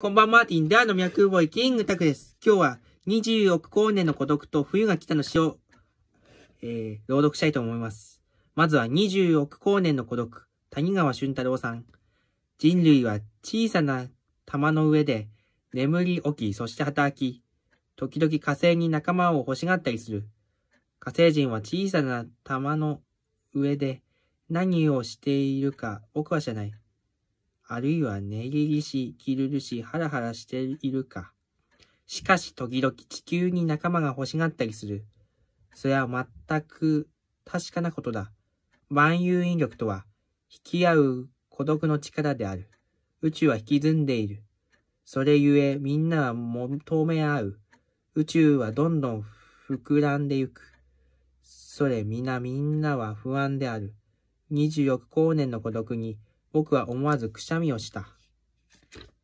こんばんは、ティンダーの脈ボイキングタクです。今日は20億光年の孤独と冬が来たの詩を、えー、朗読したいと思います。まずは20億光年の孤独、谷川俊太郎さん。人類は小さな玉の上で眠り起き、そして働き、時々火星に仲間を欲しがったりする。火星人は小さな玉の上で何をしているか僕は知らない。あるいは寝ぎりし、息るるし、ハラハラしているか。しかし時々地球に仲間が欲しがったりする。それは全く確かなことだ。万有引力とは、引き合う孤独の力である。宇宙は引きずんでいる。それゆえみんなは求め合う。宇宙はどんどん膨らんでゆく。それ皆みんなは不安である。二十億光年の孤独に僕は思わずくしゃみをした。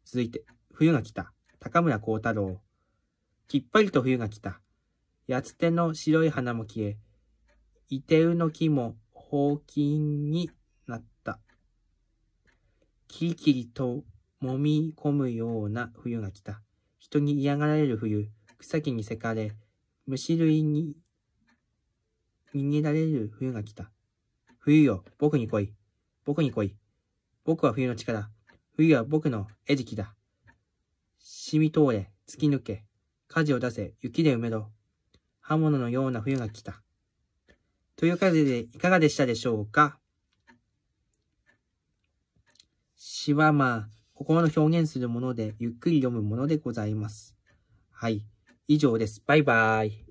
続いて、冬が来た。高村光太郎。きっぱりと冬が来た。八つ手の白い花も消え、伊手うの木もほうきんになった。キリキリともみ込むような冬が来た。人に嫌がられる冬、草木にせかれ、虫類に逃げられる冬が来た。冬よ、僕に来い。僕に来い。僕は冬の力。冬は僕の餌食だ。染み通れ、突き抜け。火事を出せ、雪で埋めろ。刃物のような冬が来た。という風で、いかがでしたでしょうか詩はまあ、心の表現するもので、ゆっくり読むものでございます。はい。以上です。バイバイ。